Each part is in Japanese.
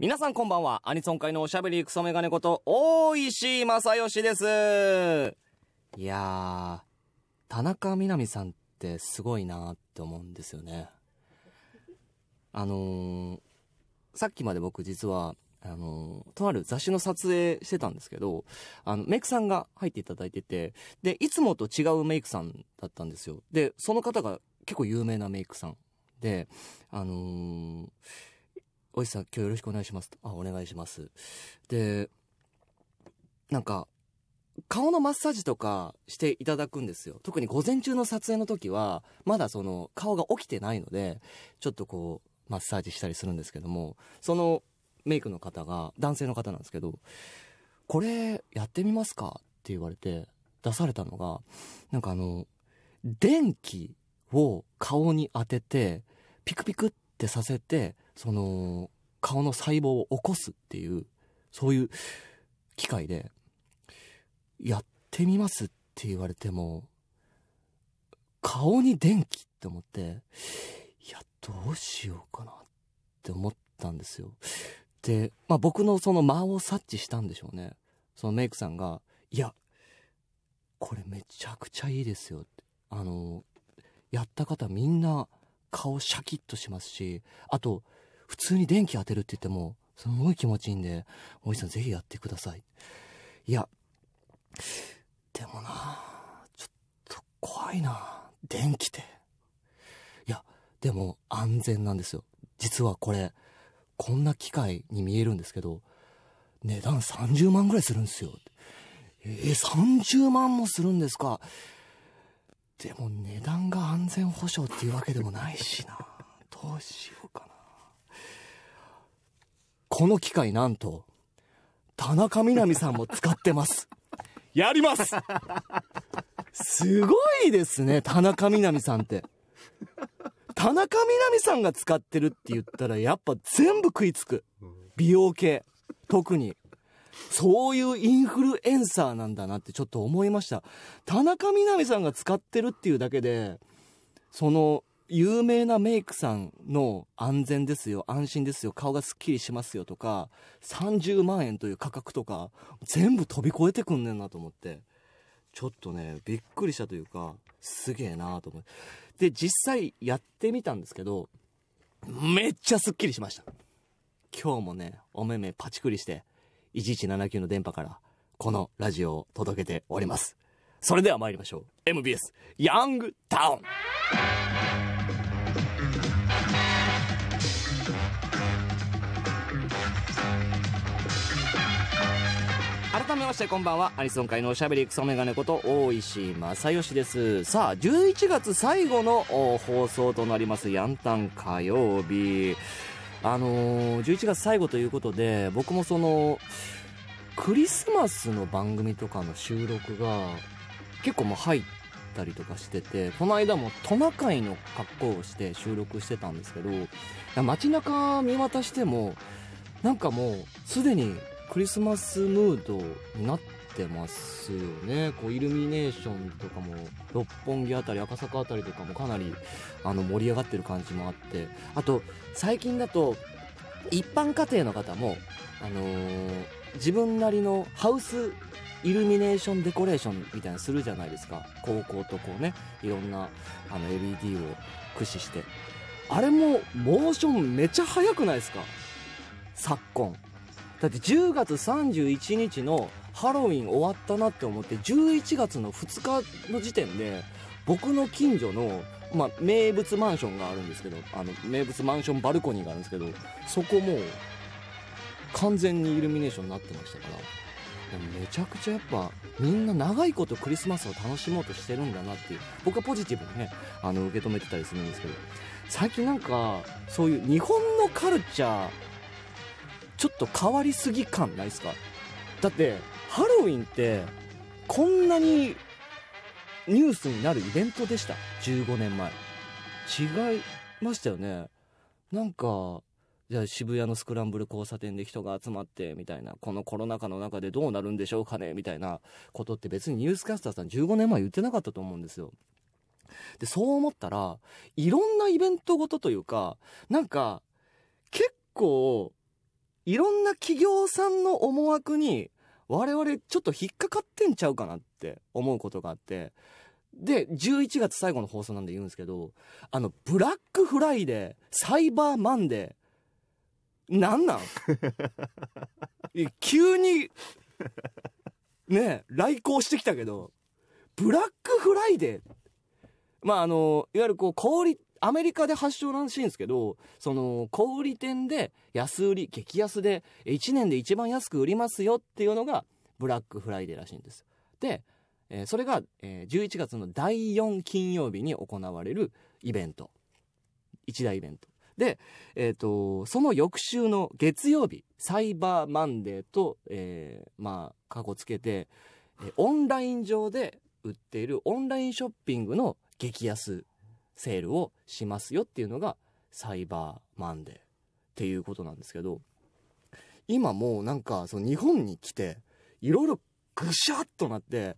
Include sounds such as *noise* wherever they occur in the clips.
皆さんこんばんは。アニソン界のおしゃべりクソメガネこと、大石正義です。いやー、田中みなみさんってすごいなーって思うんですよね。あのー、さっきまで僕実は、あのー、とある雑誌の撮影してたんですけど、あの、メイクさんが入っていただいてて、で、いつもと違うメイクさんだったんですよ。で、その方が結構有名なメイクさんで、あのーおじさん今日よろしくお願いしますと。あ、お願いします。で、なんか、顔のマッサージとかしていただくんですよ。特に午前中の撮影の時は、まだその顔が起きてないので、ちょっとこう、マッサージしたりするんですけども、そのメイクの方が、男性の方なんですけど、これやってみますかって言われて、出されたのが、なんかあの、電気を顔に当てて、ピクピクってさせてその顔の細胞を起こすっていうそういう機械でやってみますって言われても顔に電気って思っていやどうしようかなって思ったんですよで、まあ、僕のその間を察知したんでしょうねそのメイクさんが「いやこれめちゃくちゃいいですよ」ってあのやった方みんな顔シャキッとしますし、あと、普通に電気当てるって言っても、すごい気持ちいいんで、森さんぜひやってください。いや、でもなちょっと怖いな電気って。いや、でも安全なんですよ。実はこれ、こんな機械に見えるんですけど、値段30万ぐらいするんですよ。えー、30万もするんですか。でも値段が安全保障っていうわけでもないしな。*laughs* どうしようかな。この機械なんと、田中みな実さんも使ってます。*laughs* やりますすごいですね、田中みな実さんって。田中みな実さんが使ってるって言ったらやっぱ全部食いつく。美容系。特に。そういうインフルエンサーなんだなってちょっと思いました。田中みな実さんが使ってるっていうだけで、その、有名なメイクさんの安全ですよ、安心ですよ、顔がすっきりしますよとか、30万円という価格とか、全部飛び越えてくんねんなと思って、ちょっとね、びっくりしたというか、すげえなーと思って。で、実際やってみたんですけど、めっちゃすっきりしました。今日もね、お目目パチクリして、1179の電波から、このラジオを届けております。それでは参りましょう。MBS、ヤングタウン。改めましてこんばんはアニソン界のおしゃべりクソメガネこと大石正義ですさあ11月最後の放送となりますヤンタン火曜日あのー、11月最後ということで僕もそのクリスマスの番組とかの収録が結構もう入ったりとかしててこの間もトナカイの格好をして収録してたんですけど街中見渡してもなんかもうすでにクリスマスムードになっててますよね。こうイルミネーションとかも六本木あたり赤坂あたりとかもかなりあの盛り上がってる感じもあってあと最近だと一般家庭の方も、あのー、自分なりのハウスイルミネーションデコレーションみたいなするじゃないですか高校とこうねいろんなあの LED を駆使してあれもモーションめちゃ速くないですか昨今だって10月31日のハロウィン終わったなって思って11月の2日の時点で僕の近所の、まあ、名物マンションがあるんですけどあの名物マンションバルコニーがあるんですけどそこも完全にイルミネーションになってましたからめちゃくちゃやっぱみんな長いことクリスマスを楽しもうとしてるんだなっていう僕はポジティブにねあの受け止めてたりするんですけど最近なんかそういう日本のカルチャーちょっと変わりすぎ感ないですかだってハロウィンってこんなにニュースになるイベントでした15年前違いましたよねなんかじゃあ渋谷のスクランブル交差点で人が集まってみたいなこのコロナ禍の中でどうなるんでしょうかねみたいなことって別にニュースキャスターさん15年前言ってなかったと思うんですよでそう思ったらいろんなイベントごとというかなんか結構いろんな企業さんの思惑に我々ちょっと引っかかってんちゃうかなって思うことがあって、で、11月最後の放送なんで言うんですけど、あの、ブラックフライデー、サイバーマンデー、なんなん *laughs* 急に、ね、来航してきたけど、ブラックフライデー、まああの、いわゆるこう、小売アメリカで発祥らしいんですけど、その、小売店で安売り、激安で、1年で一番安く売りますよっていうのが、ブラックフライデーらしいんです。で、えー、それが、えー、11月の第4金曜日に行われるイベント。一大イベント。で、えっ、ー、と、その翌週の月曜日、サイバーマンデーと、えー、まあ、過こつけて、オンライン上で売っているオンラインショッピングの激安セールをしますよっていうのがサイバーマンデーっていうことなんですけど、今もうなんかその日本に来て、いろいろぐしゃっとなって、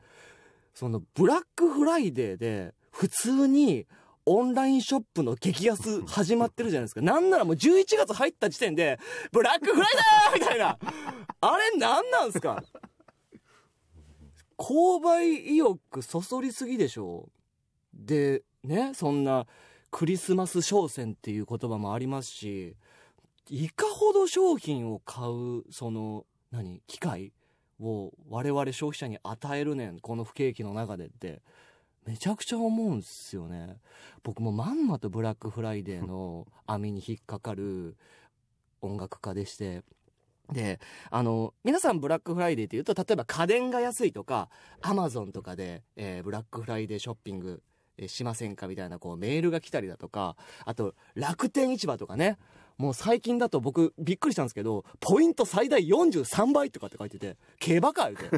そのブラックフライデーで普通にオンラインショップの激安始まってるじゃないですか。なんならもう11月入った時点で、ブラックフライデーみたいな。あれ何なんすか *laughs* 購買意欲そそりすぎでしょでねそんなクリスマス商戦っていう言葉もありますしいかほど商品を買うその何機会を我々消費者に与えるねんこの不景気の中でってめちゃくちゃ思うんすよね僕もまんまとブラックフライデーの網に引っかかる音楽家でしてであの皆さんブラックフライデーっていうと例えば家電が安いとかアマゾンとかで、えー、ブラックフライデーショッピングしませんかみたいなこうメールが来たりだとか、あと楽天市場とかね、もう最近だと僕びっくりしたんですけど、ポイント最大43倍とかって書いてて、競馬か言うて。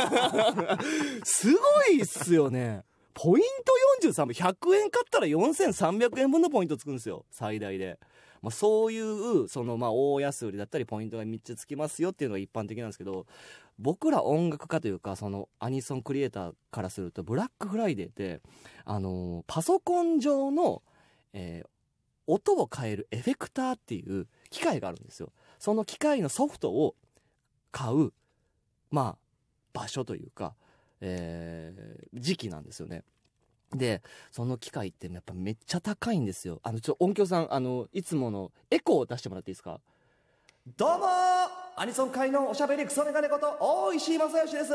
*laughs* すごいっすよね。ポイント43倍、100円買ったら4300円分のポイントつくんですよ、最大で。まあ、そういう、その、まあ、大安売りだったり、ポイントが3つつきますよっていうのが一般的なんですけど、僕ら音楽家というかそのアニソンクリエイターからするとブラックフライデーってあのパソコン上の、えー、音を変えるエフェクターっていう機械があるんですよ。その機械のソフトを買う、まあ、場所というか、えー、時期なんですよね。で、その機械ってやっぱめっちゃ高いんですよ。あの、ちょ、音響さん、あの、いつものエコーを出してもらっていいですかどうもアニソン界のおしゃべりクソメガネこと大石正義です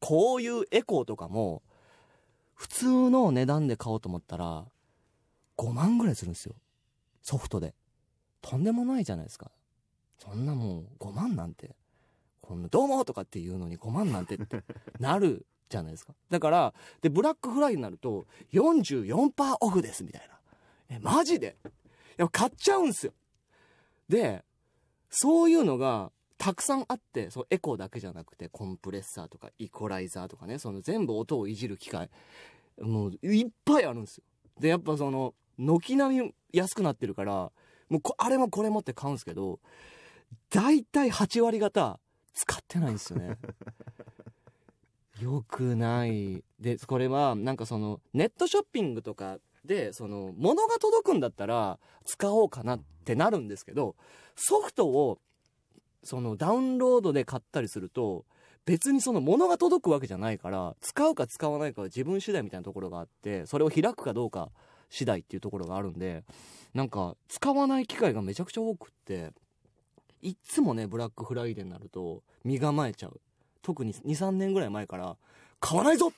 こういうエコーとかも普通の値段で買おうと思ったら5万ぐらいするんですよソフトでとんでもないじゃないですかそんなもう5万なんてこんな「どうも!」とかっていうのに5万なんてってなるじゃないですかだからでブラックフライになると44%オフですみたいなえマジでいや買っちゃうんですよでそういうのがたくさんあって、そのエコーだけじゃなくて、コンプレッサーとかイコライザーとかね、その全部音をいじる機械、もういっぱいあるんですよ。で、やっぱその、軒並み安くなってるから、もうあれもこれもって買うんですけど、大体8割方使ってないんですよね。*laughs* よくない。で、これはなんかそのネットショッピングとかで、その物が届くんだったら使おうかなっってなるんですけど、ソフトを、そのダウンロードで買ったりすると、別にその物が届くわけじゃないから、使うか使わないかは自分次第みたいなところがあって、それを開くかどうか次第っていうところがあるんで、なんか、使わない機会がめちゃくちゃ多くって、いっつもね、ブラックフライデーになると、身構えちゃう。特に2、3年ぐらい前から、買わないぞ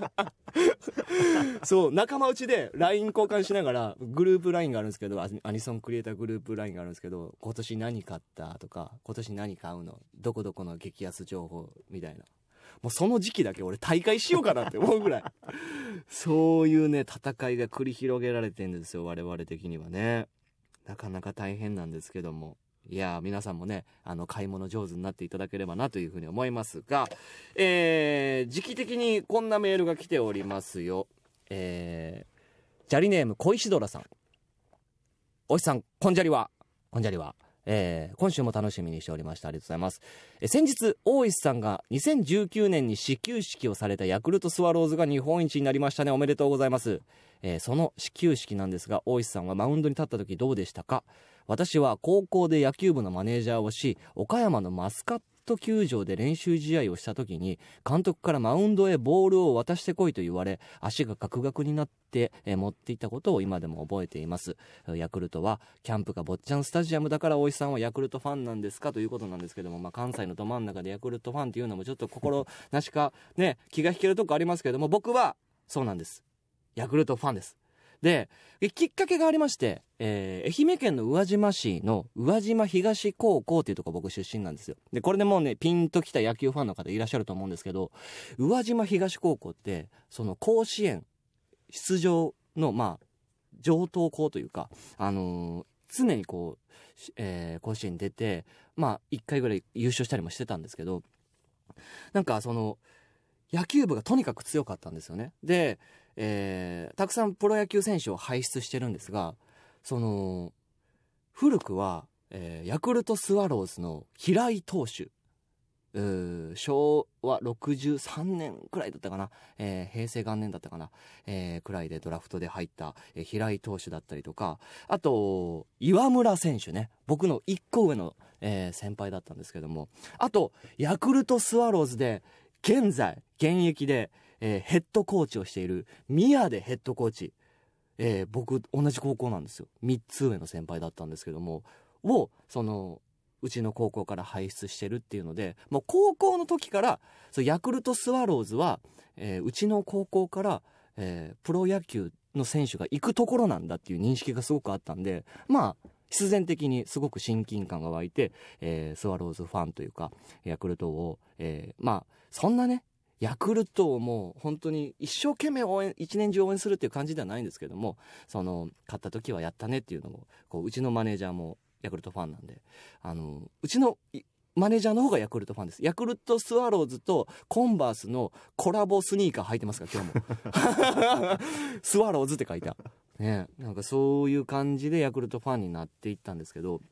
*laughs* そう、仲間内で LINE 交換しながら、グループ LINE があるんですけど、アニソンクリエイターグループ LINE があるんですけど、今年何買ったとか、今年何買うのどこどこの激安情報みたいな。もうその時期だけ俺大会しようかなって思うぐらい。そういうね、戦いが繰り広げられてんですよ、我々的にはね。なかなか大変なんですけども。いや皆さんもね、あの、買い物上手になっていただければなというふうに思いますが、えー、時期的にこんなメールが来ておりますよ。えー、ジャリネーム小石ドラさん。おしさん、こんじゃりは、こんじゃりは、えー、今週も楽しみにしておりました。ありがとうございます。え先日、大石さんが2019年に始球式をされたヤクルトスワローズが日本一になりましたね。おめでとうございます。えー、その始球式なんですが、大石さんはマウンドに立った時どうでしたか私は高校で野球部のマネージャーをし、岡山のマスカット球場で練習試合をした時に、監督からマウンドへボールを渡してこいと言われ、足がガクガクになって、え持っていたことを今でも覚えています。ヤクルトは、キャンプが坊ちゃんスタジアムだから大石さんはヤクルトファンなんですかということなんですけども、まあ、関西のど真ん中でヤクルトファンっていうのもちょっと心なしか、ね、気が引けるとこありますけども、僕は、そうなんです。ヤクルトファンです。で、きっかけがありまして、えー、愛媛県の宇和島市の宇和島東高校っていうとこ僕出身なんですよ。で、これでもうね、ピンときた野球ファンの方いらっしゃると思うんですけど、宇和島東高校って、その甲子園出場の、まあ、上等校というか、あのー、常にこう、えー、甲子園出て、まあ、一回ぐらい優勝したりもしてたんですけど、なんかその、野球部がとにかく強かったんですよね。で、えー、たくさんプロ野球選手を輩出してるんですが、その、古くは、えー、ヤクルトスワローズの平井投手、昭和63年くらいだったかな、えー、平成元年だったかな、えー、くらいでドラフトで入った、えー、平井投手だったりとか、あと、岩村選手ね、僕の一個上の、先輩だったんですけども、あと、ヤクルトスワローズで、現在、現役で、えー、ヘッドコーチをしている、宮でヘッドコーチ、えー、僕、同じ高校なんですよ。3つ上の先輩だったんですけども、を、その、うちの高校から輩出してるっていうので、もう高校の時から、そヤクルトスワローズは、えー、うちの高校から、えー、プロ野球の選手が行くところなんだっていう認識がすごくあったんで、まあ、必然的にすごく親近感が湧いて、えー、スワローズファンというか、ヤクルトを、えー、まあ、そんなね、ヤクルトをもう本当に一生懸命応援、一年中応援するっていう感じではないんですけども、その、勝った時はやったねっていうのを、こう、うちのマネージャーもヤクルトファンなんで、あの、うちの、マネージャーの方がヤクルトファンです。ヤクルトスワローズとコンバースのコラボスニーカー履いてますか今日も。*laughs* スワローズって書いた。ね、なんかそういう感じでヤクルトファンになっていったんですけど、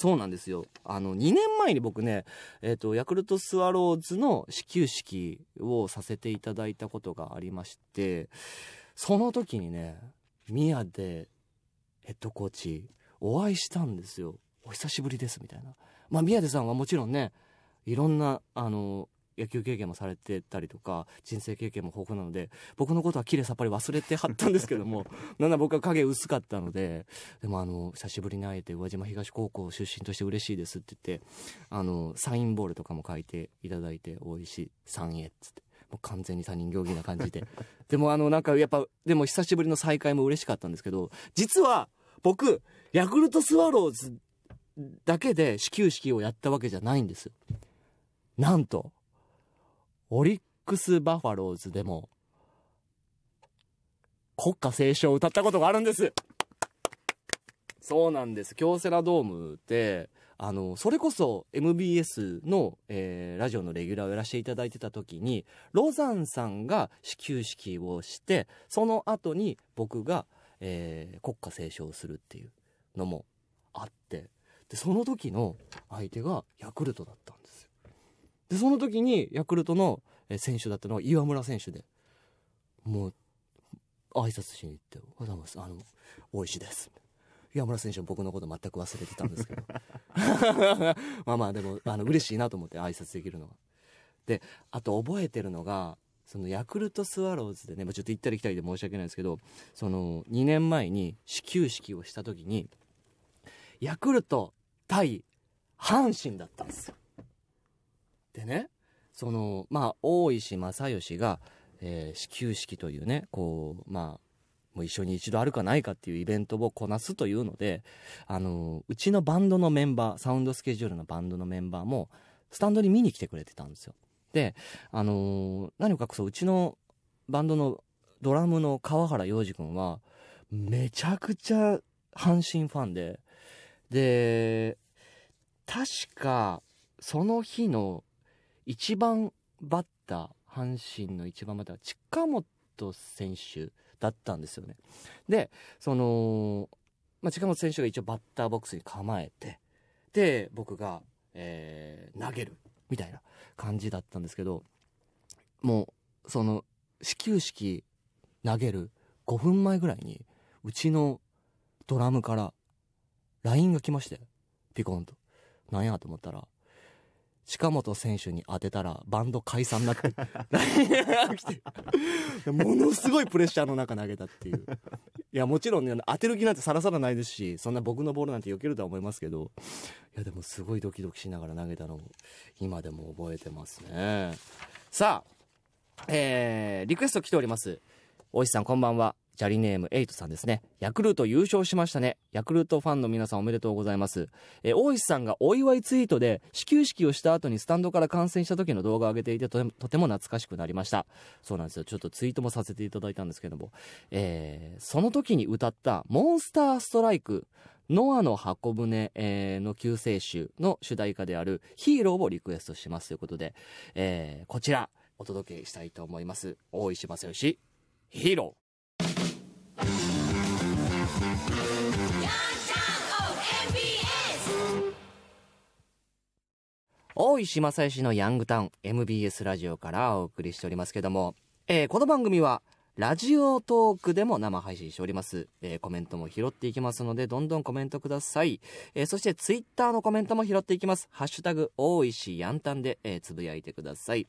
そうなんですよ。あの、2年前に僕ね、えっ、ー、と、ヤクルトスワローズの始球式をさせていただいたことがありまして、その時にね、宮でヘッドコーチ、お会いしたんですよ。お久しぶりです、みたいな。まあ、宮出さんはもちろんね、いろんな、あの、野球経験もされてたりとか人生経験も豊富なので僕のことはきれいさっぱり忘れてはったんですけども *laughs* なんだ僕は影薄かったのででもあの久しぶりに会えて宇和島東高校出身として嬉しいですって言ってあのサインボールとかも書いていただいていしさんへっつって。もう完全に他人行儀な感じで *laughs* でもあのなんかやっぱでも久しぶりの再会も嬉しかったんですけど実は僕ヤクルトスワローズだけで始球式をやったわけじゃないんですよなんとオリックス・バファローズでも、国歌斉唱を歌ったことがあるんですそうなんです。京セラドームで、あの、それこそ MBS の、えー、ラジオのレギュラーをやらせていただいてた時に、ロザンさんが始球式をして、その後に僕が、えー、国歌斉唱をするっていうのもあって、で、その時の相手がヤクルトだったんで、その時にヤクルトの選手だったのが岩村選手で、もう、挨拶しに行って、おはようございます。あの、大石です。岩村選手は僕のこと全く忘れてたんですけど。*laughs* まあまあ、でも、あの、嬉しいなと思って挨拶できるのは。で、あと覚えてるのが、そのヤクルトスワローズでね、まちょっと行ったり来たりで申し訳ないですけど、その、2年前に始球式をした時に、ヤクルト対阪神だったんですよ。でね、その、まあ、大石正義が、えー、始球式というね、こう、まあ、もう一緒に一度あるかないかっていうイベントをこなすというので、あの、うちのバンドのメンバー、サウンドスケジュールのバンドのメンバーも、スタンドに見に来てくれてたんですよ。で、あの何か隠そ、うちのバンドのドラムの川原洋二君は、めちゃくちゃ阪神ファンで、で、確か、その日の一番バッター、阪神の一番バッター、近本選手だったんですよね。で、その、まあ、近本選手が一応バッターボックスに構えて、で、僕が、えー、投げる、みたいな感じだったんですけど、もう、その、始球式投げる5分前ぐらいに、うちのドラムから LINE が来まして、ピコンと。なんやと思ったら、近本選手に当てたらバンド解散になって *laughs* ものすごいプレッシャーの中投げたっていういやもちろんね当てる気なんてさらさらないですしそんな僕のボールなんて避けるとは思いますけどいやでもすごいドキドキしながら投げたのを今でも覚えてますねさあえー、リクエスト来ております大石さんこんばんはチャリネームエイトさんですね。ヤクルト優勝しましたね。ヤクルトファンの皆さんおめでとうございます。え大石さんがお祝いツイートで、始球式をした後にスタンドから観戦した時の動画を上げていてとても懐かしくなりました。そうなんですよ。ちょっとツイートもさせていただいたんですけども、えー、その時に歌ったモンスターストライク、ノアの箱舟、えの救世主の主題歌であるヒーローをリクエストしますということで、えー、こちらお届けしたいと思います。大石正義、ヒーロー。大石正義のヤングタウン MBS ラジオからお送りしておりますけども、えー、この番組はラジオトークでも生配信しております。えー、コメントも拾っていきますので、どんどんコメントください。えー、そして、ツイッターのコメントも拾っていきます。ハッシュタグ、大石やんたんで、えー、つぶやいてください。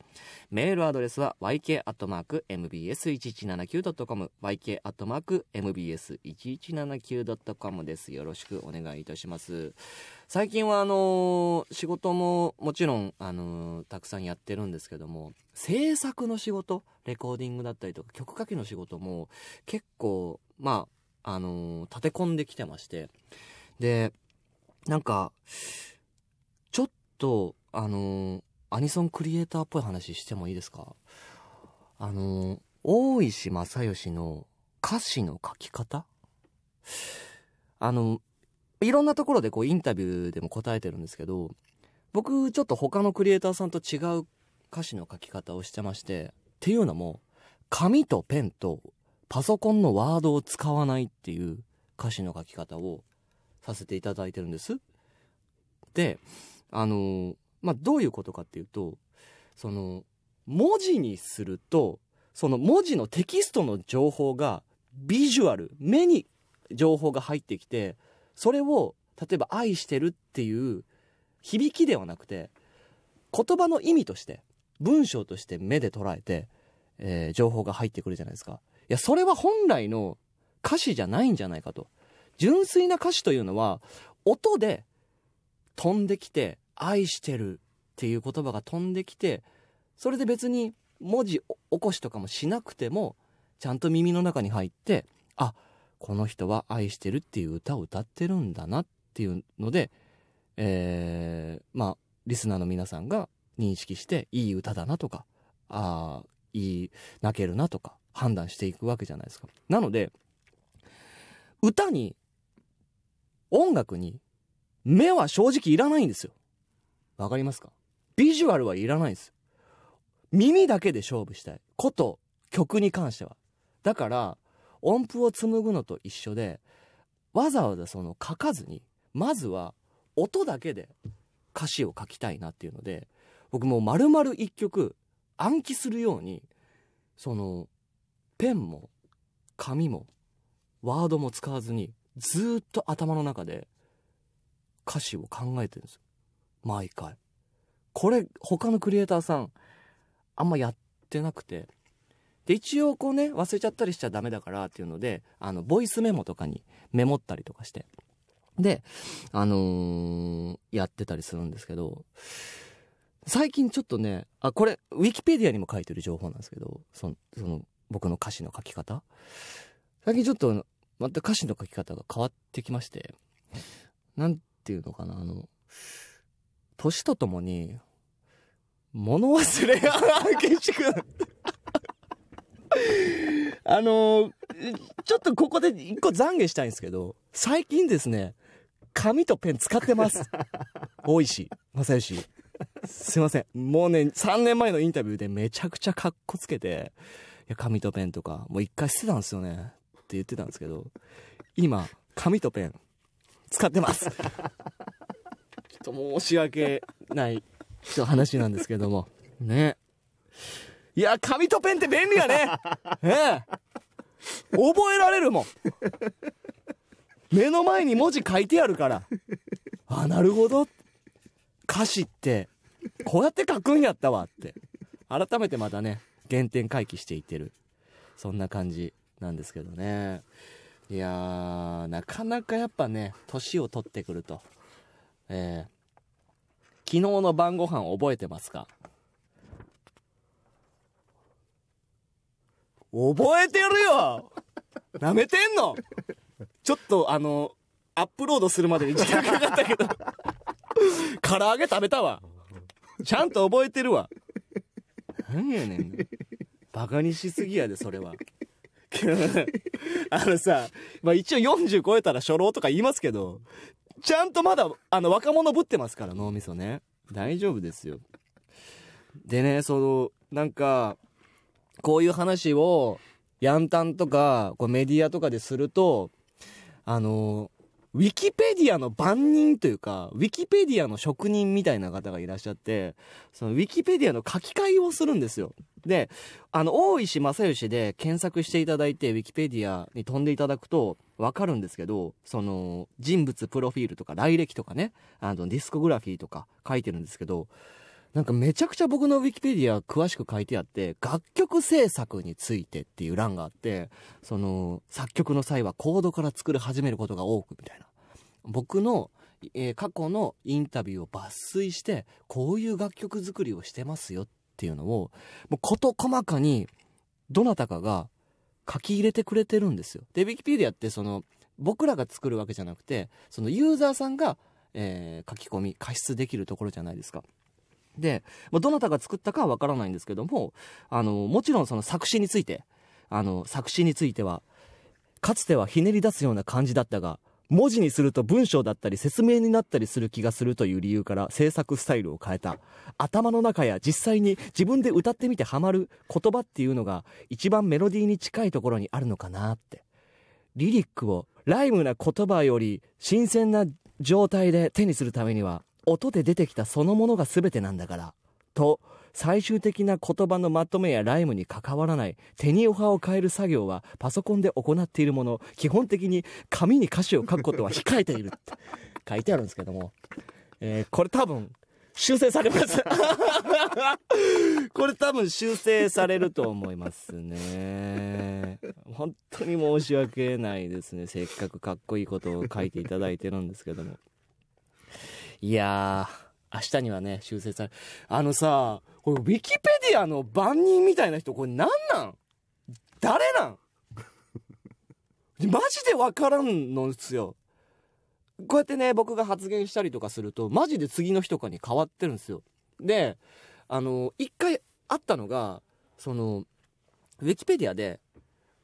メールアドレスは、yk.mbs1179.com、yk.mbs1179.com です。よろしくお願いいたします。最近はあのー、仕事ももちろん、あのー、たくさんやってるんですけども制作の仕事レコーディングだったりとか曲書きの仕事も結構まああのー、立て込んできてましてでなんかちょっとあのアニソンクリエイターっぽい話してもいいですかあの大石正義の歌詞の書き方あのいろんなところでこうインタビューでも答えてるんですけど、僕ちょっと他のクリエイターさんと違う歌詞の書き方をしてまして、っていうのも、紙とペンとパソコンのワードを使わないっていう歌詞の書き方をさせていただいてるんです。で、あのまあ、どういうことかっていうと、その、文字にすると、その文字のテキストの情報がビジュアル、目に情報が入ってきて、それを、例えば愛してるっていう響きではなくて、言葉の意味として、文章として目で捉えて、えー、情報が入ってくるじゃないですか。いや、それは本来の歌詞じゃないんじゃないかと。純粋な歌詞というのは、音で飛んできて、愛してるっていう言葉が飛んできて、それで別に文字起こしとかもしなくても、ちゃんと耳の中に入って、あ、この人は愛してるっていう歌を歌ってるんだなっていうので、えー、まあ、リスナーの皆さんが認識して、いい歌だなとか、ああ、いい、泣けるなとか、判断していくわけじゃないですか。なので、歌に、音楽に、目は正直いらないんですよ。わかりますかビジュアルはいらないんです耳だけで勝負したい。こと、曲に関しては。だから、音符を紡ぐのと一緒でわざわざその書かずにまずは音だけで歌詞を書きたいなっていうので僕もう丸々一曲暗記するようにそのペンも紙もワードも使わずにずっと頭の中で歌詞を考えてるんですよ毎回これ他のクリエイターさんあんまやってなくてで、一応こうね、忘れちゃったりしちゃダメだからっていうので、あの、ボイスメモとかにメモったりとかして。で、あのー、やってたりするんですけど、最近ちょっとね、あ、これ、ウィキペディアにも書いてる情報なんですけど、その、その、僕の歌詞の書き方。最近ちょっと、また歌詞の書き方が変わってきまして、なんていうのかな、あの、年とともに、物忘れが激しくなって、あのー、ちょっとここで一個懺悔したいんですけど、最近ですね、紙とペン使ってます。*laughs* 大石正義。すいません。もうね、3年前のインタビューでめちゃくちゃかっこつけて、いや、紙とペンとか、もう一回捨てたんですよね。って言ってたんですけど、今、紙とペン、使ってます。*laughs* ちょっと申し訳ない、ちょっと話なんですけども。ね。いや、紙とペンって便利やね。*laughs* ねえ。覚えられるもん。目の前に文字書いてあるから。あ、なるほど。歌詞って、こうやって書くんやったわって。改めてまたね、原点回帰していってる。そんな感じなんですけどね。いやー、なかなかやっぱね、年を取ってくると。えー、昨日の晩ご飯覚えてますか覚えてるよなめてんのちょっとあの、アップロードするまでに時間かかったけど唐揚げ食べたわ。ちゃんと覚えてるわ。何やねん。バカにしすぎやで、それは。あのさ、まあ、一応40超えたら初老とか言いますけど、ちゃんとまだ、あの、若者ぶってますから、脳みそね。大丈夫ですよ。でね、その、なんか、こういう話を、ヤンタンとか、こうメディアとかですると、あの、ウィキペディアの番人というか、ウィキペディアの職人みたいな方がいらっしゃって、そのウィキペディアの書き換えをするんですよ。で、あの、大石正義で検索していただいて、ウィキペディアに飛んでいただくと、わかるんですけど、その、人物プロフィールとか、来歴とかね、あの、ディスコグラフィーとか書いてるんですけど、なんかめちゃくちゃ僕のウィキペディア詳しく書いてあって、楽曲制作についてっていう欄があって、その、作曲の際はコードから作り始めることが多くみたいな。僕の、えー、過去のインタビューを抜粋して、こういう楽曲作りをしてますよっていうのを、もう事細かに、どなたかが書き入れてくれてるんですよ。で、ウィキペディアってその、僕らが作るわけじゃなくて、そのユーザーさんが、えー、書き込み、加筆できるところじゃないですか。で、まあ、どなたが作ったかはわからないんですけども、あの、もちろんその作詞について、あの、作詞については、かつてはひねり出すような感じだったが、文字にすると文章だったり説明になったりする気がするという理由から制作スタイルを変えた。頭の中や実際に自分で歌ってみてハマる言葉っていうのが一番メロディーに近いところにあるのかなって。リリックをライムな言葉より新鮮な状態で手にするためには音で出てきたそのものが全てなんだから、と、最終的な言葉のまとめやライムに関わらない手におはを変える作業はパソコンで行っているもの、基本的に紙に歌詞を書くことは控えているって *laughs* 書いてあるんですけども、えー、これ多分、修正されます *laughs* これ多分修正されると思いますね。本当に申し訳ないですね。せっかくかっこいいことを書いていただいてるんですけども。いやー、明日にはね、修正され、あのさ、これ、ウィキペディアの番人みたいな人、これ何なん誰なんマジでわからんのっすよ。こうやってね、僕が発言したりとかすると、マジで次の日とかに変わってるんですよ。で、あの、一回あったのが、その、ウィキペディアで、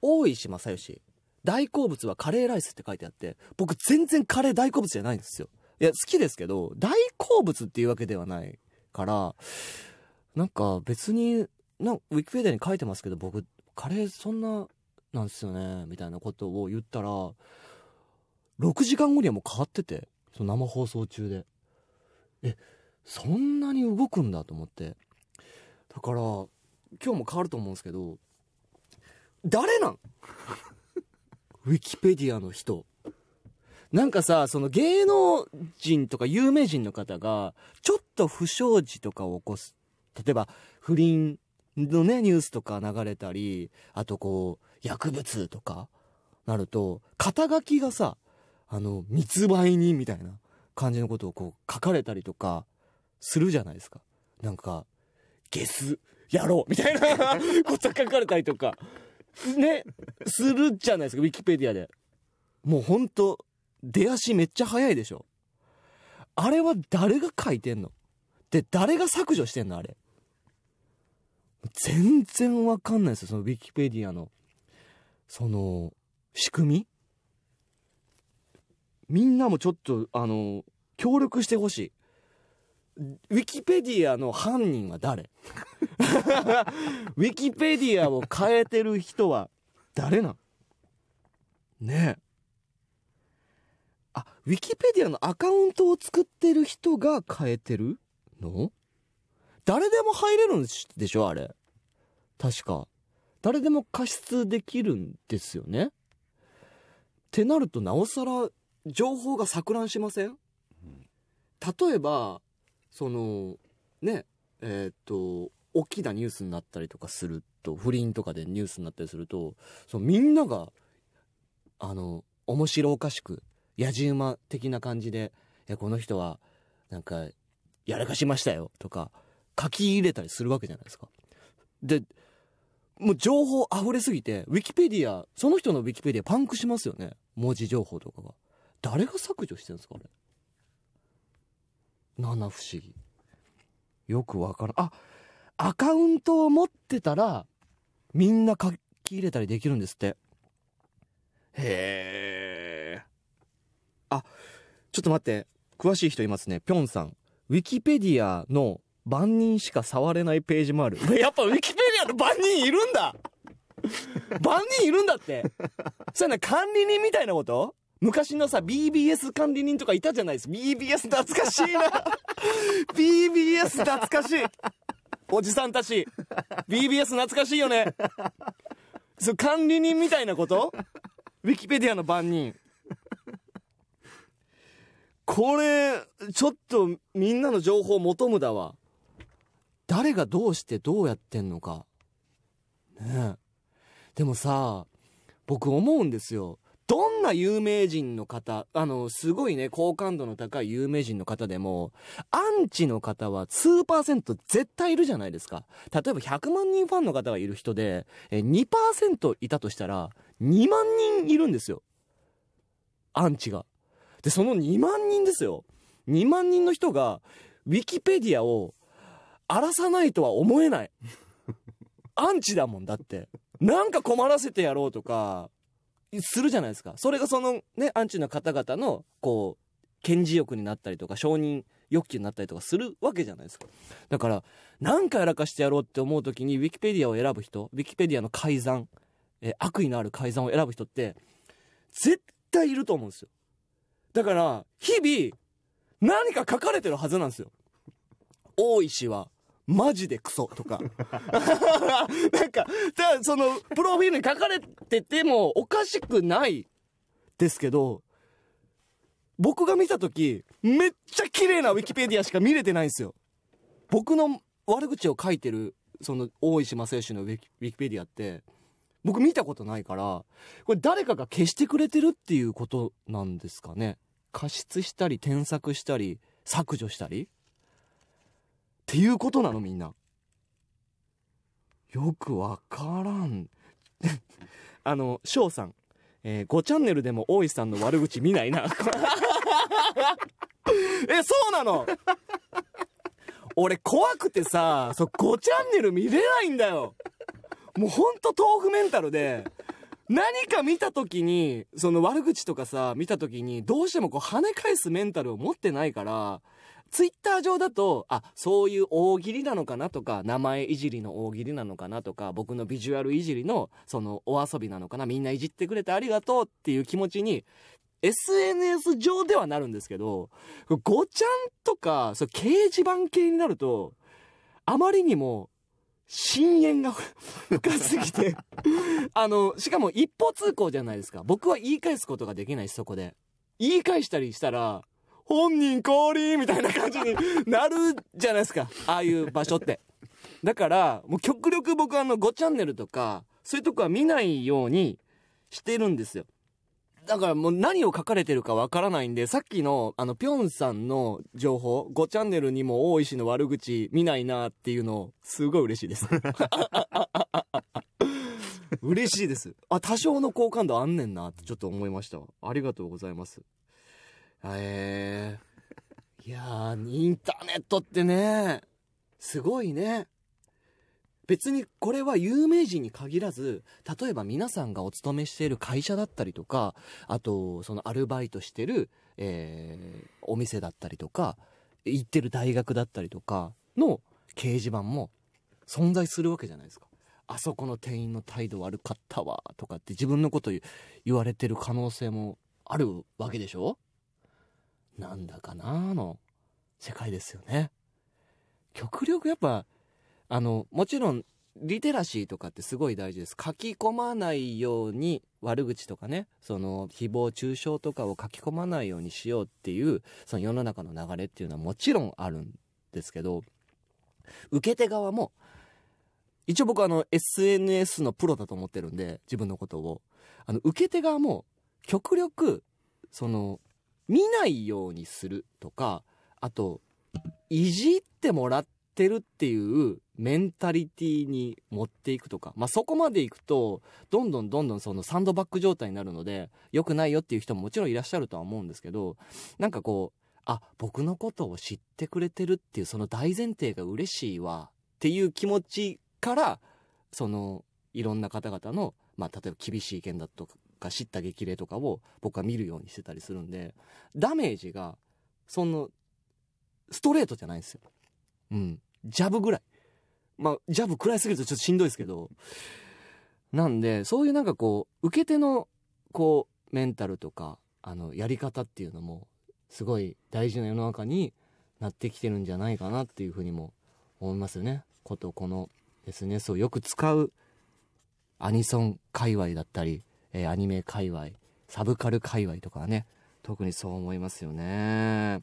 大石正義、大好物はカレーライスって書いてあって、僕全然カレー大好物じゃないんですよ。いや、好きですけど、大好物っていうわけではないから、なんか別に、なウィキペディアに書いてますけど、僕、カレーそんな、なんですよね、みたいなことを言ったら、6時間後にはもう変わってて、その生放送中で。え、そんなに動くんだと思って。だから、今日も変わると思うんですけど、誰なん *laughs* ウィキペディアの人。なんかさ、その芸能人とか有名人の方が、ちょっと不祥事とかを起こす。例えば、不倫のね、ニュースとか流れたり、あとこう、薬物とか、なると、肩書きがさ、あの、密売人みたいな感じのことをこう、書かれたりとか、するじゃないですか。なんか、ゲス、やろうみたいな *laughs* こと書かれたりとか、ね、するじゃないですか、ウィキペディアで。もうほんと、出足めっちゃ速いでしょ。あれは誰が書いてんので、誰が削除してんのあれ。全然わかんないですよ、そのウィキペディアの、その、仕組みみんなもちょっと、あの、協力してほしい。ウィキペディアの犯人は誰ウィキペディアを変えてる人は誰なんねえ。ウィキペディアのアカウントを作ってる人が変えてるの誰でも入れるんでしょあれ。確か。誰でも加湿できるんですよね。ってなるとなおさら情報が錯乱しません例えばそのねえっ、と大きなニュースになったりとかすると不倫とかでニュースになったりするとそのみんながあの面白おかしく野じ馬的な感じで、この人は、なんか、やらかしましたよ、とか、書き入れたりするわけじゃないですか。で、もう情報溢れすぎて、ウィキペディア、その人のウィキペディアパンクしますよね。文字情報とかが。誰が削除してるんですか、あれ。七不思議。よくわからん。あ、アカウントを持ってたら、みんな書き入れたりできるんですって。へえ。あ、ちょっと待って。詳しい人いますね。ぴょんさん。ウィキペディアの万人しか触れないページもある。*laughs* やっぱウィキペディアの万人いるんだ万 *laughs* 人いるんだって。それね、管理人みたいなこと昔のさ、BBS 管理人とかいたじゃないです。BBS 懐かしいな。BBS *laughs* 懐かしい。おじさんたち。BBS 懐かしいよね。そう、管理人みたいなことウィキペディアの番人。これ、ちょっとみんなの情報求むだわ。誰がどうしてどうやってんのか。ねえ。でもさ、僕思うんですよ。どんな有名人の方、あの、すごいね、好感度の高い有名人の方でも、アンチの方は数パーセント絶対いるじゃないですか。例えば100万人ファンの方がいる人で、2%いたとしたら、2万人いるんですよ。アンチが。で、その2万人ですよ。2万人の人が、ウィキペディアを荒らさないとは思えない。アンチだもんだって。なんか困らせてやろうとか、するじゃないですか。それがそのね、アンチの方々の、こう、検事欲になったりとか、承認欲求になったりとかするわけじゃないですか。だから、何回やらかしてやろうって思う時に、ウィキペディアを選ぶ人、ウィキペディアの改ざん、えー、悪意のある改ざんを選ぶ人って、絶対いると思うんですよ。だから、日々、何か書かれてるはずなんですよ。大石は、マジでクソとか。*laughs* なんか、たその、プロフィールに書かれててもおかしくないですけど、僕が見たとき、めっちゃ綺麗なウィキペディアしか見れてないんですよ。僕の悪口を書いてる、その、大石正義のウィキペディアって、僕見たことないから、これ誰かが消してくれてるっていうことなんですかね。加湿したり、添削したり、削除したり。っていうことなのみんな。よくわからん。*laughs* あの、翔さん。えー、5チャンネルでも大石さんの悪口見ないな。*laughs* え、そうなの俺怖くてさ、そ、5チャンネル見れないんだよ。もうほんと豆腐メンタルで、何か見た時に、その悪口とかさ、見た時に、どうしてもこう跳ね返すメンタルを持ってないから、ツイッター上だと、あ、そういう大喜利なのかなとか、名前いじりの大喜利なのかなとか、僕のビジュアルいじりの、そのお遊びなのかな、みんないじってくれてありがとうっていう気持ちに、SNS 上ではなるんですけど、ごちゃんとか、そう掲示板系になると、あまりにも深淵が *laughs* 深すぎてあの、しかも一方通行じゃないですか。僕は言い返すことができないし、そこで。言い返したりしたら、本人降臨みたいな感じになるじゃないですか。ああいう場所って。だから、もう極力僕あの5チャンネルとか、そういうとこは見ないようにしてるんですよ。だからもう何を書かれてるかわからないんで、さっきの、あの、ぴょんさんの情報、5チャンネルにも大石の悪口見ないなっていうの、すごい嬉しいです。嬉しいです。あ、多少の好感度あんねんなってちょっと思いましたありがとうございます。えー、いやー、インターネットってね、すごいね。別にこれは有名人に限らず、例えば皆さんがお勤めしている会社だったりとか、あと、そのアルバイトしてる、えー、お店だったりとか、行ってる大学だったりとかの掲示板も存在するわけじゃないですか。あそこの店員の態度悪かったわ、とかって自分のこと言われてる可能性もあるわけでしょなんだかなーの世界ですよね。極力やっぱあのもちろんリテラシーとかってすごい大事です書き込まないように悪口とかねその誹謗中傷とかを書き込まないようにしようっていうその世の中の流れっていうのはもちろんあるんですけど受け手側も一応僕あの SNS のプロだと思ってるんで自分のことをあの受け手側も極力その見ないようにするとかあといじってもらってるっていうメンタリティに持っていくとか、まあ、そこまでいくと、どんどんどんどんそのサンドバッグ状態になるので、良くないよっていう人ももちろんいらっしゃるとは思うんですけど、なんかこう、あ、僕のことを知ってくれてるっていうその大前提が嬉しいわっていう気持ちから、その、いろんな方々の、まあ、例えば厳しい意見だとか、知った激励とかを僕は見るようにしてたりするんで、ダメージが、その、ストレートじゃないんですよ。うん。ジャブぐらい。まあ、ジャブ食らいすぎるとちょっとしんどいですけど。なんで、そういうなんかこう、受け手の、こう、メンタルとか、あの、やり方っていうのも、すごい大事な世の中になってきてるんじゃないかなっていうふうにも思いますよね。ことこの SNS をよく使うアニソン界隈だったり、えー、アニメ界隈、サブカル界隈とかね、特にそう思いますよね。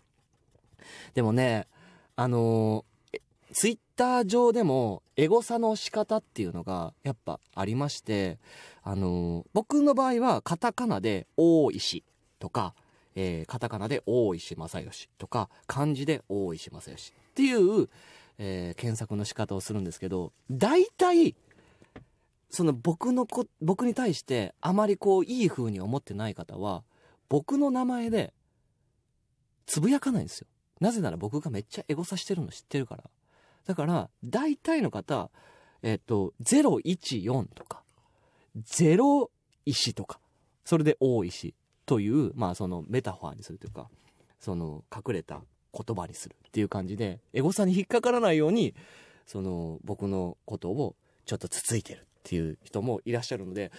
でもね、あのー、ツイッター上でもエゴサの仕方っていうのがやっぱありまして、あのー、僕の場合はカタカナで大石とか、えー、カタカナで大石正義とか、漢字で大石正義っていう、えー、検索の仕方をするんですけど、大体、その僕のこ、僕に対してあまりこういい風に思ってない方は、僕の名前でつぶやかないんですよ。なぜなら僕がめっちゃエゴサしてるの知ってるから。だから、大体の方、えっと、014とか、0石とか、それで大石という、まあそのメタファーにするというか、その隠れた言葉にするっていう感じで、エゴさに引っかからないように、その僕のことをちょっとつついてるっていう人もいらっしゃるので、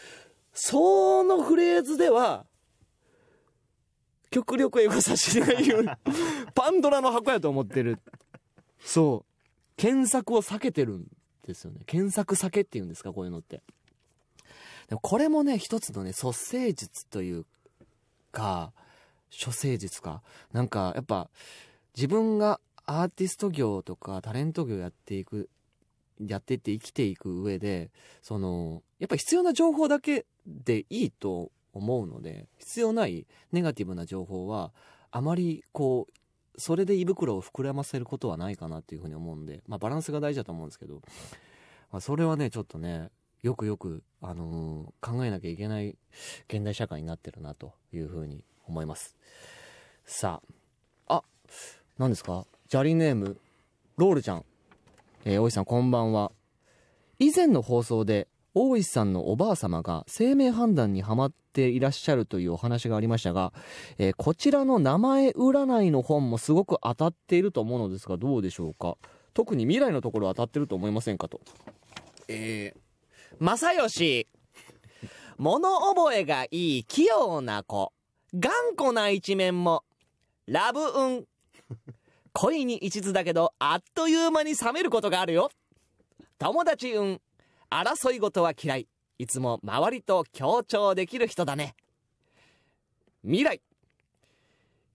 そのフレーズでは、極力エゴサしないように、*laughs* パンドラの箱やと思ってる。そう。検索を避けてるんですよね。検索避けって言うんですか、こういうのって。でもこれもね、一つのね、蘇生術というか、処世術か。なんか、やっぱ、自分がアーティスト業とかタレント業やっていく、やってって生きていく上で、その、やっぱ必要な情報だけでいいと思うので、必要ないネガティブな情報は、あまりこう、それで胃袋を膨らませることはないかなっていうふうに思うんで、まあ、バランスが大事だと思うんですけど、まあ、それはねちょっとねよくよく、あのー、考えなきゃいけない現代社会になってるなというふうに思いますさああ何ですかジャリネームロールちゃん、えー、大石さんこんばんは以前の放送で大石さんのおばあ様が生命判断にはまってていらっしゃるというお話がありましたが、えー、こちらの名前占いの本もすごく当たっていると思うのですが、どうでしょうか。特に未来のところ当たってると思いませんかと。えー、正義。物覚えがいい器用な子。頑固な一面も。ラブ運。恋に一途だけど、あっという間に冷めることがあるよ。友達運。争い事は嫌い。いつも周りと協調できる人だね。未来。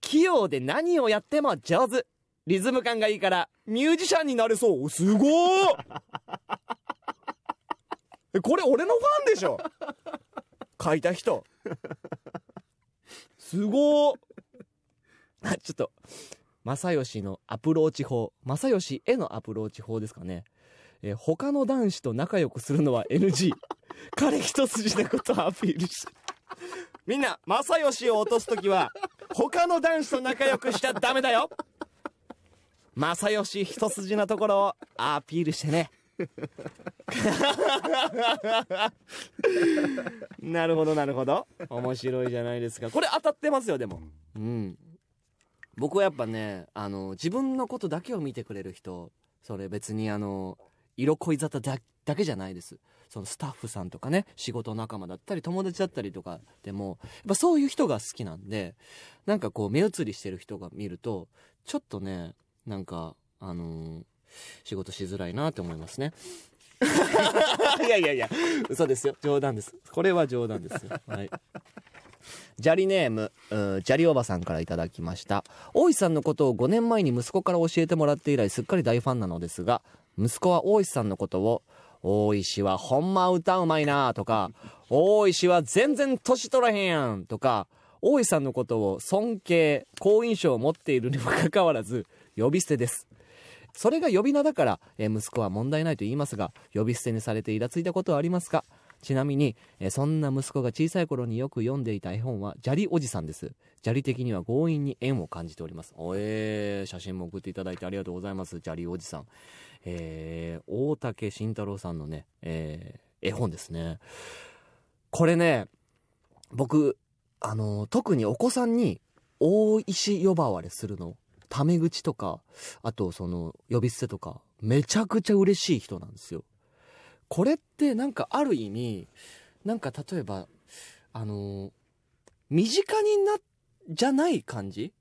器用で何をやっても上手。リズム感がいいからミュージシャンになれそう。すごーこれ俺のファンでしょ書いた人。すごーちょっと、正義のアプローチ法。正義へのアプローチ法ですかね。えー、他の男子と仲良くするのは NG。*laughs* 彼一筋なことをアピールした。みんな、正義を落とす時は、他の男子と仲良くしちゃダメだよ正義一筋なところをアピールしてね。*laughs* なるほど、なるほど。面白いじゃないですか。これ当たってますよ、でも。うん。僕はやっぱね、あの、自分のことだけを見てくれる人、それ別にあの、色恋沙汰だだけじゃないですそのスタッフさんとかね仕事仲間だったり友達だったりとかでもやっぱそういう人が好きなんでなんかこう目移りしてる人が見るとちょっとねなんかあのー、仕事しづらいなって思いますね *laughs* いやいやいや嘘ですよ冗談ですこれは冗談ですよはいジャリネーム、ージャリおばさんからいただきました。大石さんのことを5年前に息子から教えてもらって以来すっかり大ファンなのですが、息子は大石さんのことを、大石はほんま歌うまいなとか、大石は全然年取らへんやんとか、大石さんのことを尊敬、好印象を持っているにもかかわらず、呼び捨てです。それが呼び名だから、え息子は問題ないと言いますが、呼び捨てにされてイラついたことはありますかちなみに、えそんな息子が小さい頃によく読んでいた絵本は、砂利おじさんです。砂利的には強引に縁を感じております。おえー、写真も送っていただいてありがとうございます、砂利おじさん。えー、大竹慎太郎さんのね、えー、絵本ですね。これね、僕、あの、特にお子さんに、大石呼ばわれするの、タメ口とか、あとその、呼び捨てとか、めちゃくちゃ嬉しい人なんですよ。これってなんかある意味、なんか例えば、あのー、身近にな、じゃない感じ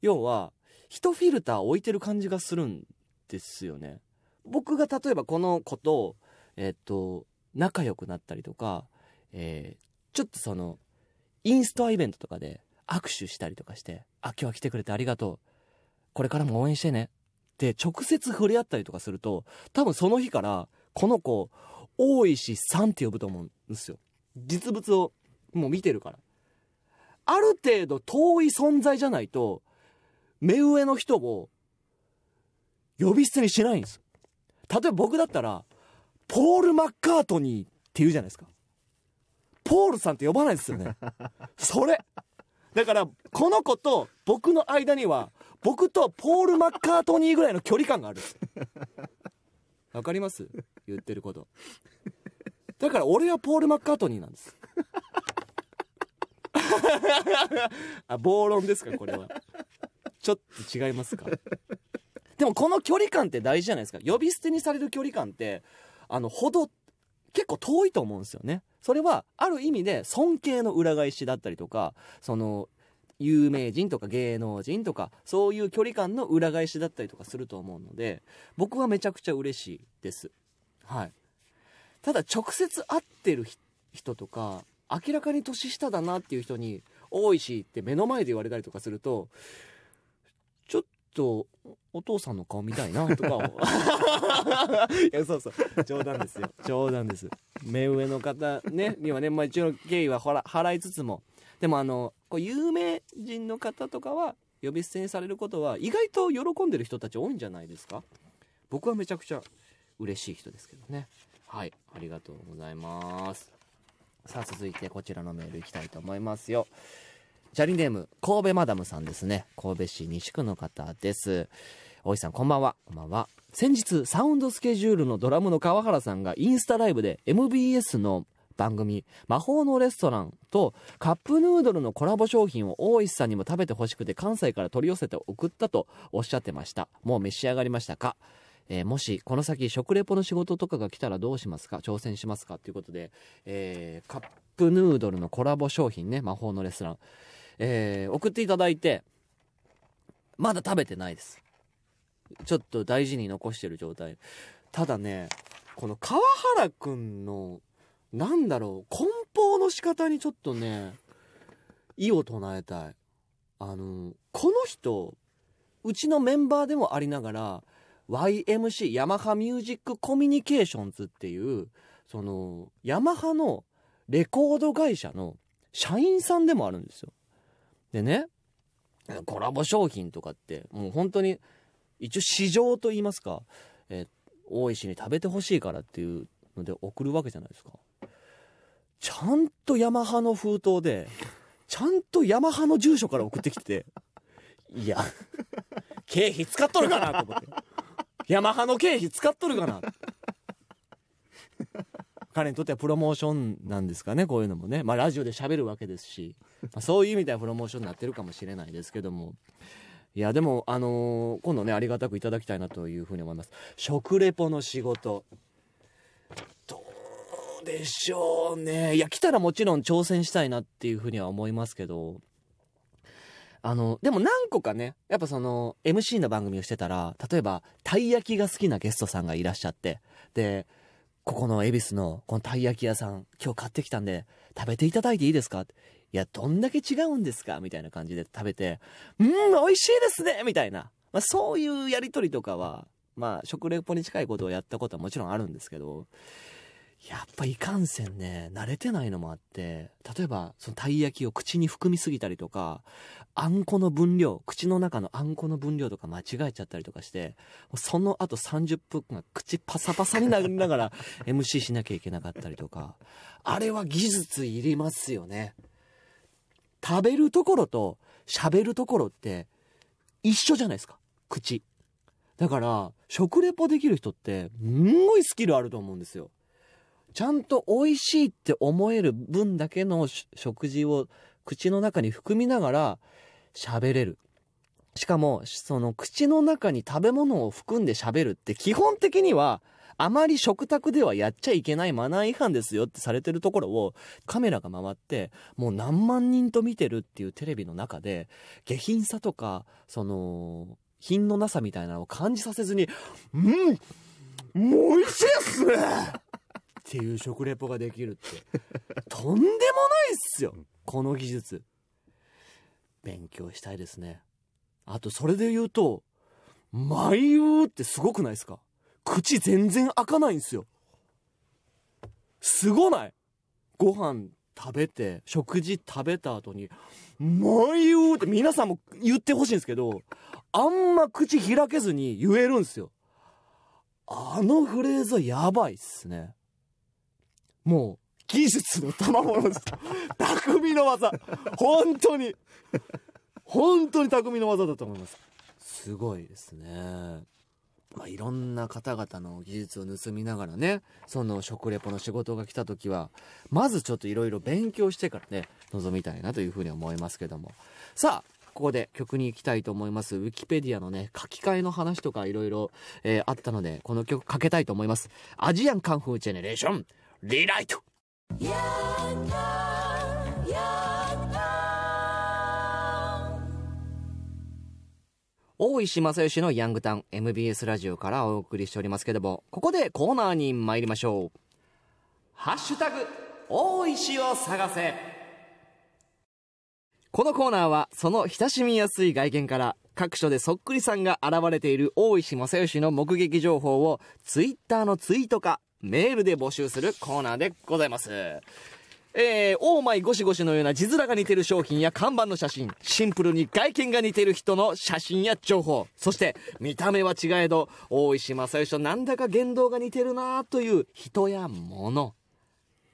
要は、人フィルター置いてる感じがするんですよね。僕が例えばこの子と、えっと、仲良くなったりとか、えー、ちょっとその、インストアイベントとかで握手したりとかして、あ、今日は来てくれてありがとう。これからも応援してね。って直接触れ合ったりとかすると、多分その日から、この子、大石さんって呼ぶと思うんですよ。実物をもう見てるから。ある程度遠い存在じゃないと、目上の人を呼び捨てにしないんです。例えば僕だったら、ポール・マッカートニーって言うじゃないですか。ポールさんって呼ばないですよね。*laughs* それ。だから、この子と僕の間には、僕とポール・マッカートニーぐらいの距離感がある。わかります言ってること。だから俺はポール・マッカートニーなんです。あ、暴論ですか、これは。ちょっと違いますか。でもこの距離感って大事じゃないですか。呼び捨てにされる距離感って、あの、ほど、結構遠いと思うんですよね。それは、ある意味で尊敬の裏返しだったりとか、その、有名人とか芸能人とか、そういう距離感の裏返しだったりとかすると思うので、僕はめちゃくちゃ嬉しいです。はい。ただ直接会ってる人とか、明らかに年下だなっていう人に、多いしって目の前で言われたりとかすると、ちょっと、お父さんの顔見たいなとか *laughs* いやそうそう冗談ですよ冗談です目上の方ねにはね、まあ、一応敬意は払いつつもでもあのこう有名人の方とかは呼び捨てにされることは意外と喜んでる人たち多いんじゃないですか僕はめちゃくちゃ嬉しい人ですけどね。はい、ありがとうございます。さあ、続いてこちらのメールいきたいと思いますよ。ジャリネーム、神戸マダムさんですね。神戸市西区の方です。大井さん、こんばんは。こんばんは。先日、サウンドスケジュールのドラムの川原さんがインスタライブで MBS の番組、魔法のレストランとカップヌードルのコラボ商品を大石さんにも食べてほしくて関西から取り寄せて送ったとおっしゃってました。もう召し上がりましたかえー、もしこの先食レポの仕事とかが来たらどうしますか挑戦しますかということで、えー、カップヌードルのコラボ商品ね魔法のレストラン、えー、送っていただいてまだ食べてないですちょっと大事に残してる状態ただねこの川原くんのなんだろう梱包の仕方にちょっとね意を唱えたいあのこの人うちのメンバーでもありながら YMC ヤマハミュージックコミュニケーションズっていうそのヤマハのレコード会社の社員さんでもあるんですよ。でねコラボ商品とかってもう本当に一応市場といいますか、え大石に食べてほしいからっていうので送るわけじゃないですか。ちゃんとヤマハの封筒で、ちゃんとヤマハの住所から送ってきて、いや、経費使っとるかなと思って。ヤマハの経費使っとるかな *laughs* 彼にとってはプロモーションなんですかねこういうのもねまあラジオで喋るわけですし、まあ、そういう意味ではプロモーションになってるかもしれないですけどもいやでもあのー、今度ねありがたくいただきたいなというふうに思います食レポの仕事どうでしょうねいや来たらもちろん挑戦したいなっていうふうには思いますけどあの、でも何個かね、やっぱその、MC の番組をしてたら、例えば、たい焼きが好きなゲストさんがいらっしゃって、で、ここの恵比寿の、このたい焼き屋さん、今日買ってきたんで、食べていただいていいですかいや、どんだけ違うんですかみたいな感じで食べて、うん、美味しいですねみたいな。まあ、そういうやりとりとかは、まあ、食レポに近いことをやったことはもちろんあるんですけど、やっぱいかんせんね、慣れてないのもあって、例えば、そのたい焼きを口に含みすぎたりとか、あんこの分量、口の中のあんこの分量とか間違えちゃったりとかして、その後30分間口パサパサになりながら MC しなきゃいけなかったりとか、あれは技術いりますよね。食べるところと喋るところって一緒じゃないですか、口。だから、食レポできる人って、すんごいスキルあると思うんですよ。ちゃんと美味しいって思える分だけの食事を口の中に含みながら喋れる。しかも、その口の中に食べ物を含んで喋るって基本的には、あまり食卓ではやっちゃいけないマナー違反ですよってされてるところをカメラが回ってもう何万人と見てるっていうテレビの中で下品さとかその品のなさみたいなのを感じさせずに「うん美味しいっすね!」っていう食レポができるって *laughs* とんでもないっすよこの技術勉強したいですねあとそれで言うと「舞う」ー」ってすごくないですか口全然開かないんですよすごないご飯食べて食事食べた後に「舞う」ー」って皆さんも言ってほしいんですけどあんま口開けずに言えるんですよあのフレーズはやばいっすね。もう、技術の賜物です。匠の技。本当に。本当に匠の技だと思います。すごいですね。まあ、いろんな方々の技術を盗みながらね、その食レポの仕事が来た時は、まずちょっといろいろ勉強してからね、臨みたいなというふうに思いますけども。さあ、ここで曲に行きたいと思います。ウィキペディアのね、書き換えの話とかいろいろ、えー、あったので、この曲かけたいと思います。アジアンカンフーチェネレーション。リライト大石正義のヤングタウン MBS ラジオからお送りしておりますけども、ここでコーナーに参りましょう。ハッシュタグ、大石を探せ。このコーナーは、その親しみやすい外見から、各所でそっくりさんが現れている大石正義の目撃情報を、ツイッターのツイートか、メールで募集するコーナーでございます。えー、オーマイゴシゴシのような字面が似てる商品や看板の写真、シンプルに外見が似てる人の写真や情報、そして見た目は違えど、大石正義となんだか言動が似てるなという人や物、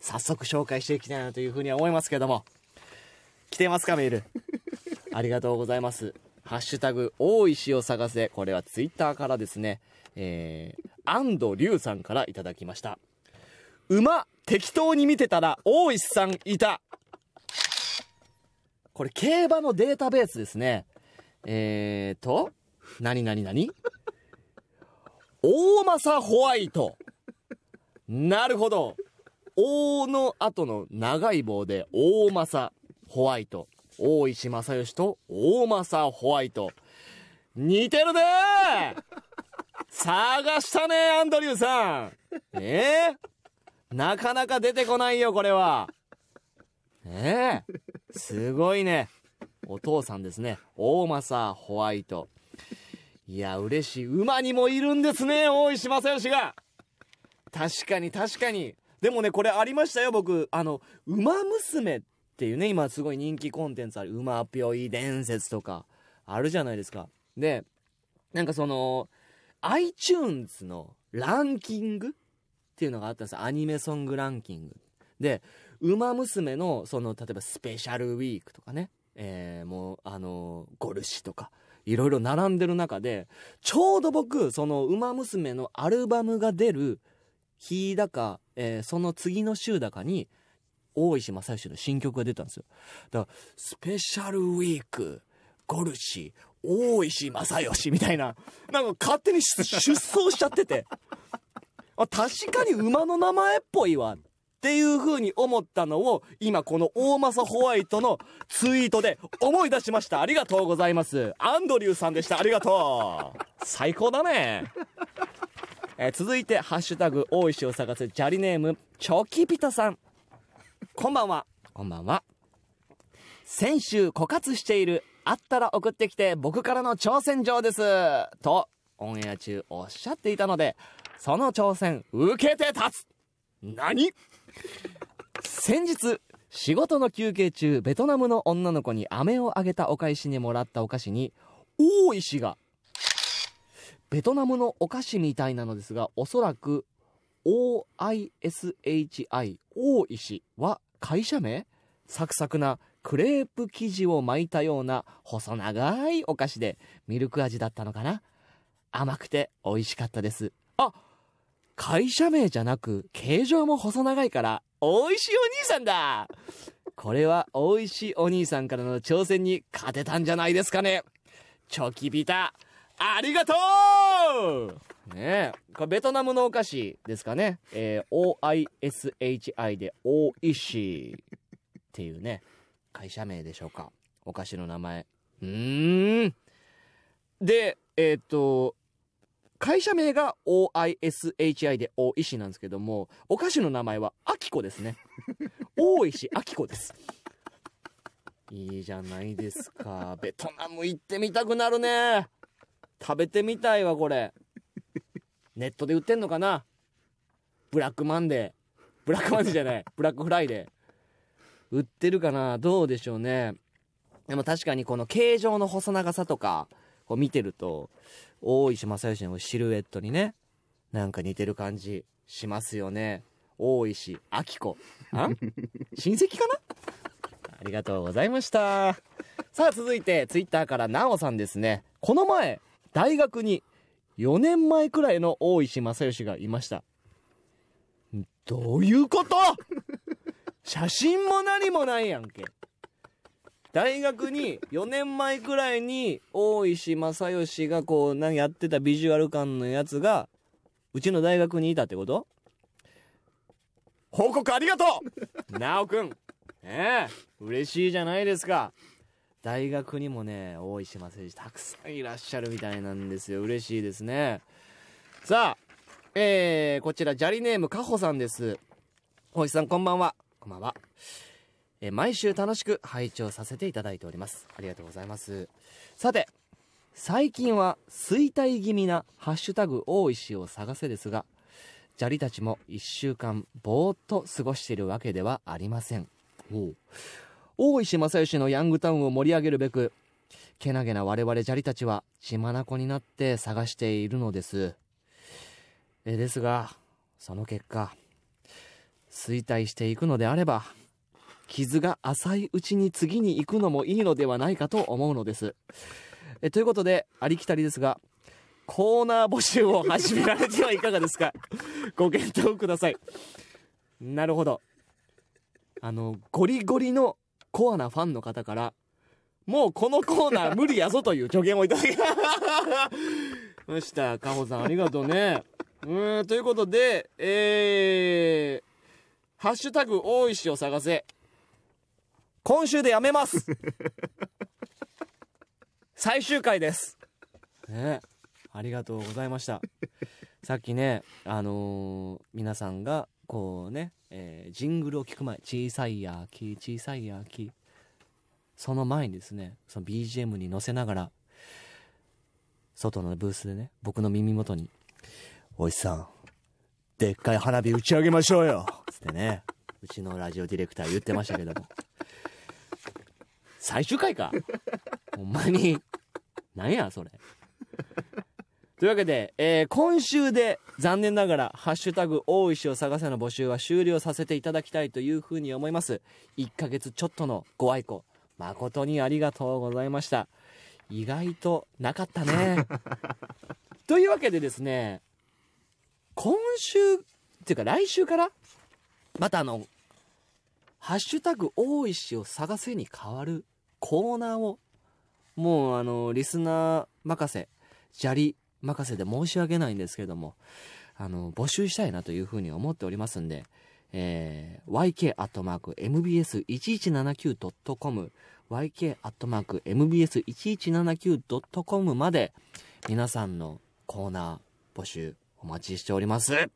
早速紹介していきたいなというふうには思いますけども。来てますか、メール。*laughs* ありがとうございます。ハッシュタグ、大石を探せ。これはツイッターからですね。えー、安藤龍さんからいただきました。馬、適当に見てたら、大石さんいた。これ、競馬のデータベースですね。えーと、なになになに大政ホワイト。なるほど。大の後の長い棒で、大政ホワイト。大石正義と大政ホワイト。似てるねー探したね、アンドリューさん。えー、なかなか出てこないよ、これは。ええー、すごいね。お父さんですね。大政ホワイト。いや、嬉しい。馬にもいるんですね、大石正義が。確かに、確かに。でもね、これありましたよ、僕。あの、馬娘っていうね、今すごい人気コンテンツある。馬ぴょい伝説とか、あるじゃないですか。で、なんかその、iTunes のランキングっていうのがあったんですアニメソングランキング。で、ウマ娘の、その、例えばスペシャルウィークとかね、えー、もう、あのー、ゴルシとか、いろいろ並んでる中で、ちょうど僕、その、ウマ娘のアルバムが出る日だか、えー、その次の週だかに、大石正義の新曲が出たんですよ。だから、スペシャルウィーク、ゴルシ大石正義みたいな、なんか勝手に出走しちゃってて、あ、確かに馬の名前っぽいわ。っていう風に思ったのを、今この大政ホワイトのツイートで思い出しました。ありがとうございます。アンドリューさんでした。ありがとう。最高だね。え続いて、ハッシュタグ、大石を探す、ジャリネーム、チョキピタさん。こんばんは。こんばんは。先週枯渇しているあったら送ってきて僕からの挑戦状です。と、オンエア中おっしゃっていたので、その挑戦受けて立つ何先日、仕事の休憩中、ベトナムの女の子に飴をあげたお返しにもらったお菓子に、大石が、ベトナムのお菓子みたいなのですが、おそらく OISHI、大石は会社名サクサクなクレープ生地を巻いたような細長いお菓子でミルク味だったのかな甘くて美味しかったですあ会社名じゃなく形状も細長いから美味しいお兄さんだこれは美味しいお兄さんからの挑戦に勝てたんじゃないですかねチョキビタありがとうねえ。これベトナムのお菓子ですかね。えー、OISHI で O イシっていうね。会社名でしょうかお菓子の名前。うーん。で、えー、っと、会社名が OISHI で大石なんですけども、お菓子の名前はあきこですね。*laughs* 大石あきこです。いいじゃないですか。ベトナム行ってみたくなるね。食べてみたいわ、これ。ネットで売ってんのかなブラックマンデー。ブラックマンデーじゃない。ブラックフライデー。売ってるかなどうでしょうね。でも確かにこの形状の細長さとか、こう見てると、大石正義のシルエットにね、なんか似てる感じしますよね。大石明子。あ *laughs* 親戚かなありがとうございました。さあ続いて、ツイッターからなおさんですね。この前、大学に4年前くらいの大石正義がいました。どういうこと写真も何もないやんけ。大学に4年前くらいに大石正義がこう何やってたビジュアル感のやつがうちの大学にいたってこと報告ありがとうなおくんねえ嬉しいじゃないですか大学にもね大石正義たくさんいらっしゃるみたいなんですよ嬉しいですねさあえー、こちら砂利ネームかほさんです大石さんこんばんはこんばんは。え毎週楽しく拝聴させていただいております。ありがとうございます。さて、最近は衰退気味なハッシュタグ大石を探せですが、砂利たちも1週間ぼーっと過ごしているわけではありません。大石正義のヤングタウンを盛り上げるべく、けなげな我々砂利たちは血眼になって探しているのです。えですが、その結果、衰退していくのであれば、傷が浅いうちに次に行くのもいいのではないかと思うのです。えということで、ありきたりですが、コーナー募集を始められてはいかがですかご検討ください。なるほど。あの、ゴリゴリのコアなファンの方から、もうこのコーナー無理やぞという助言をいただきました。かほさん、ありがとうね。うん、ということで、えー、ハッシュタグ、大石を探せ。今週でやめます。*laughs* 最終回です。ね。ありがとうございました。さっきね、あのー、皆さんが、こうね、えー、ジングルを聞く前、小さいやーき、小さいやーき、その前にですね、その BGM に乗せながら、外のブースでね、僕の耳元に、おじさん、でっかい花火打ち上げましょうよってね、うちのラジオディレクター言ってましたけども。最終回かほんまに。なんや、それ。というわけで、えー、今週で残念ながら、ハッシュタグ大石を探せの募集は終了させていただきたいというふうに思います。1ヶ月ちょっとのご愛顧、誠にありがとうございました。意外となかったね。というわけでですね、今週、っていうか来週からまたあの、ハッシュタグ大石を探せに変わるコーナーを、もうあの、リスナー任せ、砂利任せで申し訳ないんですけども、あの、募集したいなというふうに思っておりますんで、えー、yk.mbs1179.com、yk.mbs1179.com まで、皆さんのコーナー募集お待ちしております。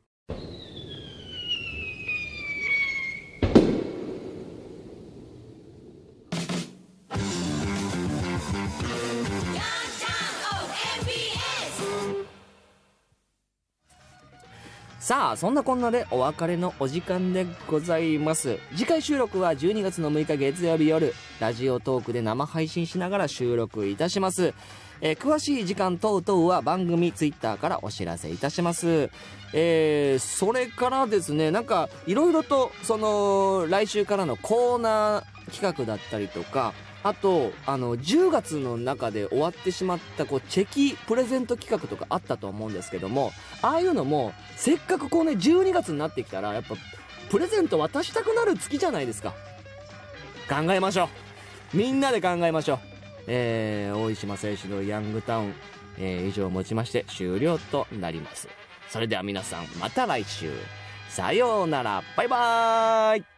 さあ、そんなこんなでお別れのお時間でございます。次回収録は12月の6日月曜日夜、ラジオトークで生配信しながら収録いたします。えー、詳しい時間等々は番組ツイッターからお知らせいたします。えー、それからですね、なんか、いろいろと、その、来週からのコーナー企画だったりとか、あと、あの、10月の中で終わってしまった、こう、チェキプレゼント企画とかあったと思うんですけども、ああいうのも、せっかくこうね、12月になってきたら、やっぱ、プレゼント渡したくなる月じゃないですか。考えましょう。みんなで考えましょう。えー、大石選手のヤングタウン、えー、以上をもちまして終了となります。それでは皆さん、また来週。さようなら、バイバーイ